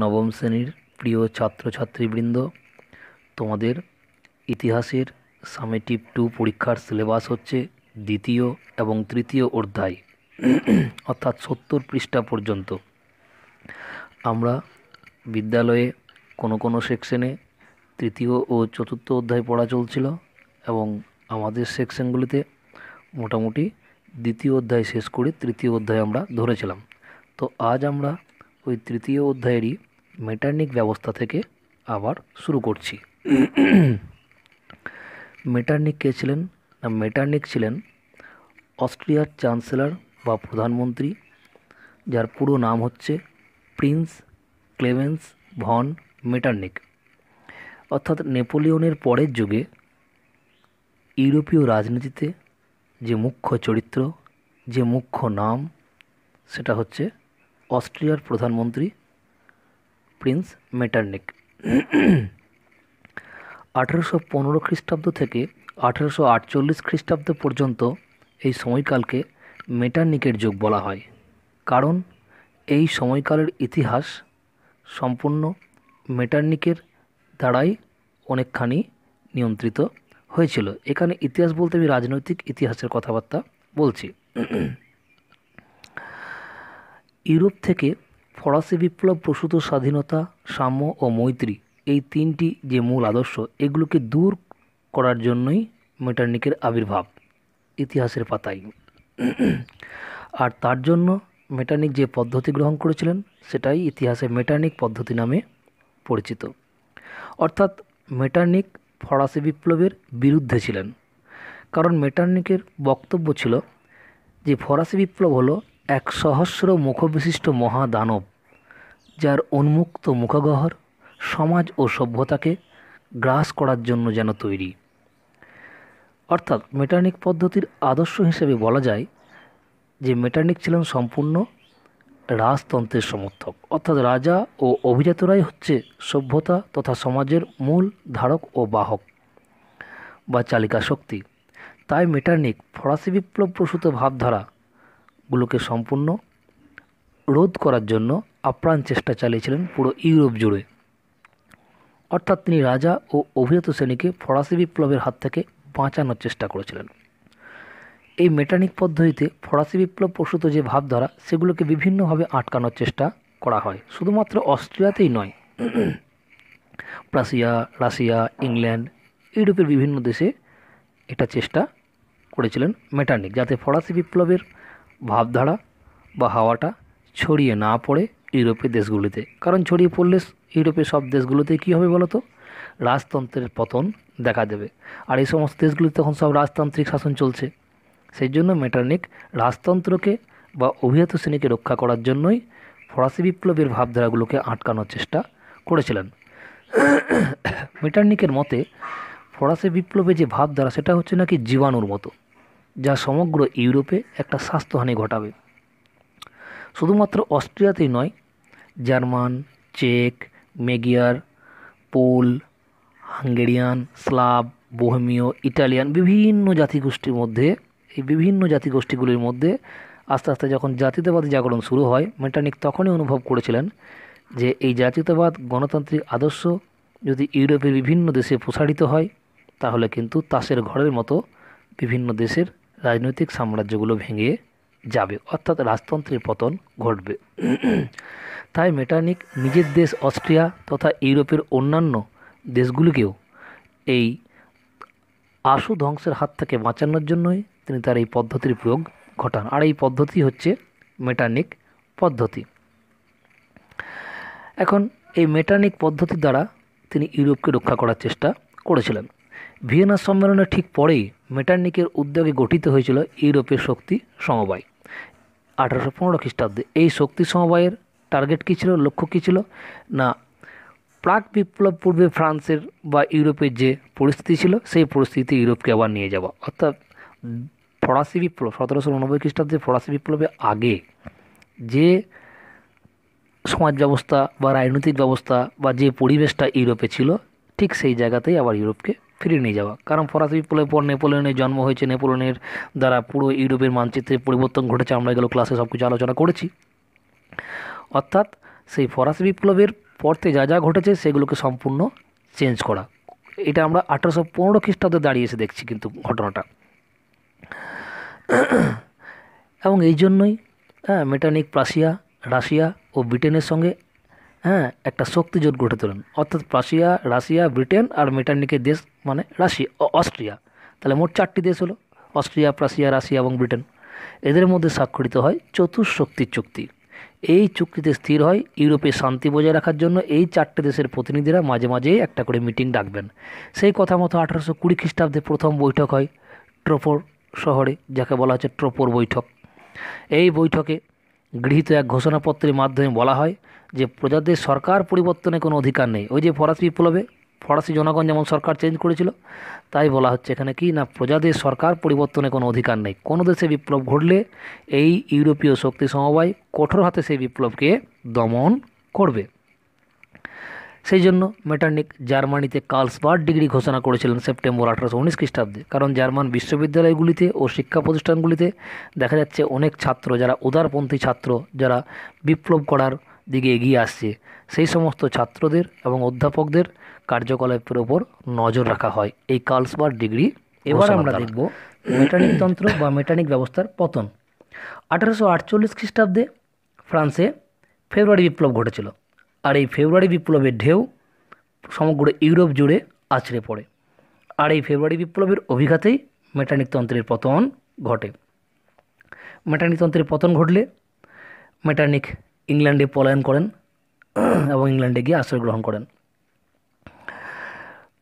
নবম শ্রেণীর প্রিয় ছাত্রছাত্রীবৃন্দ তোমাদের ইতিহাসের সামেটিভ টু পরীক্ষার সিলেবাস হচ্ছে দ্বিতীয় এবং তৃতীয় অধ্যায় অর্থাৎ সত্তর পৃষ্ঠা পর্যন্ত আমরা বিদ্যালয়ে কোনো কোনো সেকশনে তৃতীয় ও চতুর্থ অধ্যায় পড়া চলছিল এবং আমাদের সেকশনগুলিতে মোটামুটি দ্বিতীয় অধ্যায় শেষ করে তৃতীয় অধ্যায় আমরা ধরেছিলাম তো আজ আমরা ওই তৃতীয় অধ্যায়েরই মেটার্নিক ব্যবস্থা থেকে আবার শুরু করছি মেটার্নিক কে ছিলেন না মেটার্নিক ছিলেন অস্ট্রিয়ার চ্যান্সেলর বা প্রধানমন্ত্রী যার পুরো নাম হচ্ছে প্রিন্স ক্লেমেন্স ভন মেটার্নিক অর্থাৎ নেপোলিয়নের পরের যুগে ইউরোপীয় রাজনীতিতে যে মুখ্য চরিত্র যে মুখ্য নাম সেটা হচ্ছে অস্ট্রিয়ার প্রধানমন্ত্রী প্রিন্স মেটারনিক আঠেরোশো পনেরো খ্রিস্টাব্দ থেকে আঠেরোশো আটচল্লিশ খ্রিস্টাব্দ পর্যন্ত এই সময়কালকে মেটারনিকের যুগ বলা হয় কারণ এই সময়কালের ইতিহাস সম্পূর্ণ মেটারনিকের দ্বারাই অনেকখানি নিয়ন্ত্রিত হয়েছিল এখানে ইতিহাস বলতে আমি রাজনৈতিক ইতিহাসের কথাবার্তা বলছি ইউরোপ থেকে ফরাসি বিপ্লব প্রসূত স্বাধীনতা সাম্য ও মৈত্রী এই তিনটি যে মূল আদর্শ এগুলোকে দূর করার জন্যই মেটার্নিকের আবির্ভাব ইতিহাসের পাতায় আর তার জন্য মেটার্নিক যে পদ্ধতি গ্রহণ করেছিলেন সেটাই ইতিহাসে মেটার্নিক পদ্ধতি নামে পরিচিত অর্থাৎ মেটার্নিক ফরাসি বিপ্লবের বিরুদ্ধে ছিলেন কারণ মেটার্নিকের বক্তব্য ছিল যে ফরাসি বিপ্লব হলো এক সহস্র মুখবিশিষ্ট মহাদানব যার উন্মুক্ত মুখগহর সমাজ ও সভ্যতাকে গ্রাস করার জন্য যেন তৈরি অর্থাৎ মেটার্নিক পদ্ধতির আদর্শ হিসেবে বলা যায় যে মেটার্নিক ছিলেন সম্পূর্ণ রাজতন্ত্রের সমর্থক অর্থাৎ রাজা ও অভিজাতরাই হচ্ছে সভ্যতা তথা সমাজের মূল ধারক ও বাহক বা চালিকা শক্তি তাই মেটার্নিক ফরাসি বিপ্লব প্রসূত ভাবধারা গুলোকে সম্পূর্ণ রোধ করার জন্য আপ্রাণ চেষ্টা চালিয়েছিলেন পুরো ইউরোপ জুড়ে অর্থাৎ তিনি রাজা ও অভিজাত শ্রেণীকে ফরাসি বিপ্লবের হাত থেকে বাঁচানোর চেষ্টা করেছিলেন এই মেটানিক পদ্ধতিতে ফরাসি বিপ্লব প্রসূত যে ভাবধারা সেগুলোকে বিভিন্নভাবে আটকানোর চেষ্টা করা হয় শুধুমাত্র অস্ট্রিয়াতেই নয় প্রাসিয়া রাশিয়া ইংল্যান্ড ইউরোপের বিভিন্ন দেশে এটা চেষ্টা করেছিলেন মেটানিক যাতে ফরাসি বিপ্লবের ভাবধারা বা হাওয়াটা ছড়িয়ে না পড়ে ইউরোপের দেশগুলিতে কারণ ছড়িয়ে পড়লে ইউরোপের সব দেশগুলোতে কী হবে বলো তো রাজতন্ত্রের পতন দেখা দেবে আর এই সমস্ত দেশগুলিতে তখন সব রাজতান্ত্রিক শাসন চলছে সেই জন্য মেটারনিক রাজতন্ত্রকে বা অভিজাত শ্রেণীকে রক্ষা করার জন্যই ফরাসি বিপ্লবের ভাবধারাগুলোকে আটকানোর চেষ্টা করেছিলেন মেটারনিকের মতে ফরাসি বিপ্লবের যে ভাবধারা সেটা হচ্ছে নাকি জীবাণুর মতো যা সমগ্র ইউরোপে একটা স্বাস্থ্যহানি ঘটাবে শুধুমাত্র অস্ট্রিয়াতেই নয় জার্মান চেক মেগিয়ার পোল হাঙ্গেরিয়ান স্লাব বোহমীয় ইটালিয়ান বিভিন্ন জাতিগোষ্ঠীর মধ্যে এই বিভিন্ন জাতিগোষ্ঠীগুলির মধ্যে আস্তে আস্তে যখন জাতিতাবাদী জাগরণ শুরু হয় মেটানিক তখনই অনুভব করেছিলেন যে এই জাতীয়তাবাদ গণতান্ত্রিক আদর্শ যদি ইউরোপের বিভিন্ন দেশে প্রসারিত হয় তাহলে কিন্তু তাসের ঘরের মতো বিভিন্ন দেশের রাজনৈতিক সাম্রাজ্যগুলো ভেঙে যাবে অর্থাৎ রাজতন্ত্রের পতন ঘটবে তাই মেটানিক নিজের দেশ অস্ট্রিয়া তথা ইউরোপের অন্যান্য দেশগুলিকেও এই আশু ধ্বংসের হাত থেকে বাঁচানোর জন্যই তিনি তার এই পদ্ধতির প্রয়োগ ঘটান আর এই পদ্ধতি হচ্ছে মেটানিক পদ্ধতি এখন এই মেটানিক পদ্ধতি দ্বারা তিনি ইউরোপকে রক্ষা করার চেষ্টা করেছিলেন ভিয়েনা সম্মেলনের ঠিক পরেই মেটার্নিকের উদ্যোগে গঠিত হয়েছিল ইউরোপের শক্তি সমবায় আঠারোশো পনেরো খ্রিস্টাব্দে এই শক্তি সমবায়ের টার্গেট কী ছিল লক্ষ্য কী ছিল না প্রাক বিপ্লব পূর্বে ফ্রান্সের বা ইউরোপের যে পরিস্থিতি ছিল সেই পরিস্থিতিতে ইউরোপকে আবার নিয়ে যাওয়া অর্থাৎ ফরাসি বিপ্লব সতেরোশো উনব্বই খ্রিস্টাব্দে ফরাসি বিপ্লবের আগে যে সমাজ ব্যবস্থা বা রাজনৈতিক ব্যবস্থা বা যে পরিবেশটা ইউরোপে ছিল ঠিক সেই জায়গাতেই আবার ইউরোপকে ফিরিয়ে নিয়ে যাওয়া কারণ ফরাসি বিপ্লবের পর নেপোলিয়নের জন্ম হয়েছে নেপোলিয়নের দ্বারা পুরো ইউরোপের মানচিত্রে পরিবর্তন ঘটেছে আমরা এগুলো ক্লাসে সব কিছু আলোচনা করেছি অর্থাৎ সেই ফরাসি বিপ্লবের পরতে যা যা ঘটেছে সেগুলোকে সম্পূর্ণ চেঞ্জ করা এটা আমরা আঠারোশো পনেরো খ্রিস্টাব্দে দাঁড়িয়ে এসে দেখছি কিন্তু ঘটনাটা এবং এই জন্যই হ্যাঁ মেটানিক প্রাসিয়া রাশিয়া ও ব্রিটেনের সঙ্গে হ্যাঁ একটা শক্তি জোট গঠে তোলেন অর্থাৎ প্রাশিয়া রাশিয়া ব্রিটেন আর মেটার্নিকের দেশ মানে রাশিয়া অস্ট্রিয়া তাহলে মোট চারটি দেশ হলো অস্ট্রিয়া প্রাশিয়া রাশিয়া এবং ব্রিটেন এদের মধ্যে স্বাক্ষরিত হয় চতুঃশক্তির চুক্তি এই চুক্তিতে স্থির হয় ইউরোপে শান্তি বজায় রাখার জন্য এই চারটে দেশের প্রতিনিধিরা মাঝে মাঝেই একটা করে মিটিং ডাকবেন সেই কথা মতো আঠারোশো কুড়ি খ্রিস্টাব্দে প্রথম বৈঠক হয় ট্রোপোর শহরে যাকে বলা হচ্ছে ট্রোপোর বৈঠক এই বৈঠকে গৃহীত এক ঘোষণাপত্রের মাধ্যমে বলা হয় যে প্রজাদের সরকার পরিবর্তনে কোনো অধিকার নেই ওই যে ফরাসি বিপ্লবে ফরাসি জনগণ যেমন সরকার চেঞ্জ করেছিল তাই বলা হচ্ছে এখানে কি না প্রজাদের সরকার পরিবর্তনে কোনো অধিকার নেই কোনো দেশে বিপ্লব ঘটলে এই ইউরোপীয় শক্তি সমবায় কঠোর হাতে সেই বিপ্লবকে দমন করবে সেই জন্য মেটার্নিক জার্মানিতে কার্লসবার্ড ডিগ্রি ঘোষণা করেছিলেন সেপ্টেম্বর আঠারোশো উনিশ খ্রিস্টাব্দে কারণ জার্মান বিশ্ববিদ্যালয়গুলিতে ও শিক্ষা প্রতিষ্ঠানগুলিতে দেখা যাচ্ছে অনেক ছাত্র যারা উদারপন্থী ছাত্র যারা বিপ্লব করার দিকে এগিয়ে আসছে সেই সমস্ত ছাত্রদের এবং অধ্যাপকদের কার্যকলাপের ওপর নজর রাখা হয় এই কার্লসবার্ড ডিগ্রি এবার আমরা দেখব মেটানিক তন্ত্র বা মেটানিক ব্যবস্থার পতন আঠারোশো আটচল্লিশ খ্রিস্টাব্দে ফ্রান্সে ফেব্রুয়ারি বিপ্লব ঘটেছিল আর এই ফেব্রুয়ারি বিপ্লবের ঢেউ সমগ্র ইউরোপ জুড়ে আছড়ে পড়ে আর এই ফেব্রুয়ারি বিপ্লবের অভিঘাতেই মেটানিক তন্ত্রের পতন ঘটে মেটানিক তন্ত্রের পতন ঘটলে মেটানিক ইংল্যান্ডে পলায়ন করেন এবং ইংল্যান্ডে গিয়ে আশ্রয় গ্রহণ করেন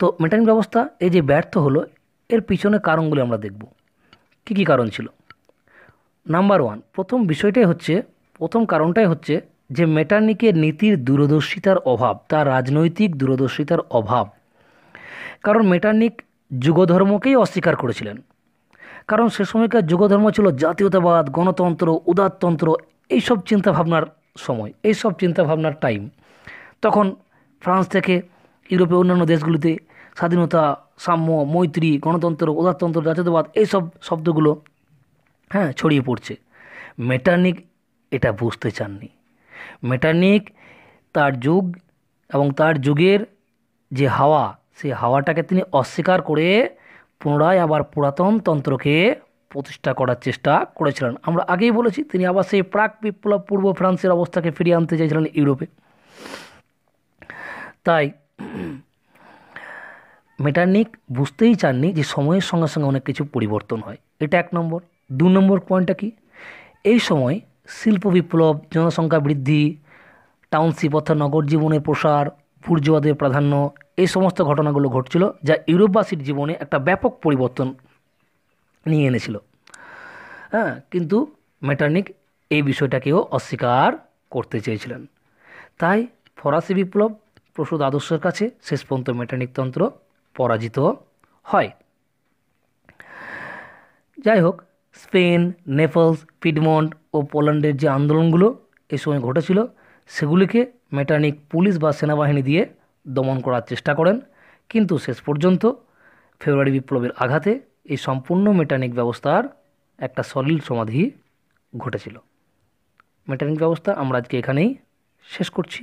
তো মেটানিক ব্যবস্থা এই যে ব্যর্থ হলো এর পিছনে কারণগুলি আমরা দেখব কী কী কারণ ছিল নাম্বার ওয়ান প্রথম বিষয়টাই হচ্ছে প্রথম কারণটাই হচ্ছে যে মেটার্নিকের নীতির দূরদর্শিতার অভাব তার রাজনৈতিক দূরদর্শিতার অভাব কারণ মেটার্নিক যুগধর্মকেই অস্বীকার করেছিলেন কারণ সে সময়কার যুগধর্ম ছিল জাতীয়তাবাদ গণতন্ত্র উদারতন্ত্র এইসব চিন্তাভাবনার সময় এইসব চিন্তাভাবনার টাইম তখন ফ্রান্স থেকে ইউরোপের অন্যান্য দেশগুলিতে স্বাধীনতা সাম্য মৈত্রী গণতন্ত্র উদারতন্ত্র জাতীয়তাবাদ এইসব শব্দগুলো হ্যাঁ ছড়িয়ে পড়ছে মেটার্নিক এটা বুঝতে চাননি মেটার্নিক তার যুগ এবং তার যুগের যে হাওয়া সেই হাওয়াটাকে তিনি অস্বীকার করে পুনরায় আবার পুরাতন তন্ত্রকে প্রতিষ্ঠা করার চেষ্টা করেছিলেন আমরা আগেই বলেছি তিনি আবার সেই প্রাক বিপ্লব পূর্ব ফ্রান্সের অবস্থাকে ফিরিয়ে আনতে চাইছিলেন ইউরোপে তাই মেটার্নিক বুঝতেই চাননি যে সময়ের সঙ্গে সঙ্গে অনেক কিছু পরিবর্তন হয় এটা এক নম্বর দু নম্বর পয়েন্টটা কি এই সময় শিল্প বিপ্লব জনসংখ্যা বৃদ্ধি টাউনশিপ অর্থাৎ নগর জীবনের প্রসার পূর্যবাদের প্রাধান্য এই সমস্ত ঘটনাগুলো ঘটছিল যা ইউরোপবাসীর জীবনে একটা ব্যাপক পরিবর্তন নিয়ে এনেছিল হ্যাঁ কিন্তু মেটার্নিক এই বিষয়টাকেও অস্বীকার করতে চেয়েছিলেন তাই ফরাসি বিপ্লব প্রসূত আদর্শের কাছে শেষ পর্যন্ত মেটানিক তন্ত্র পরাজিত হয় যাই হোক স্পেন নেপলস পিডমন্ট ও পোল্যান্ডের যে আন্দোলনগুলো এ সময় ঘটেছিল সেগুলিকে মেটানিক পুলিশ বা সেনাবাহিনী দিয়ে দমন করার চেষ্টা করেন কিন্তু শেষ পর্যন্ত ফেব্রুয়ারি বিপ্লবের আঘাতে এই সম্পূর্ণ মেটানিক ব্যবস্থার একটা সলিল সমাধি ঘটেছিল মেটানিক ব্যবস্থা আমরা আজকে এখানেই শেষ করছি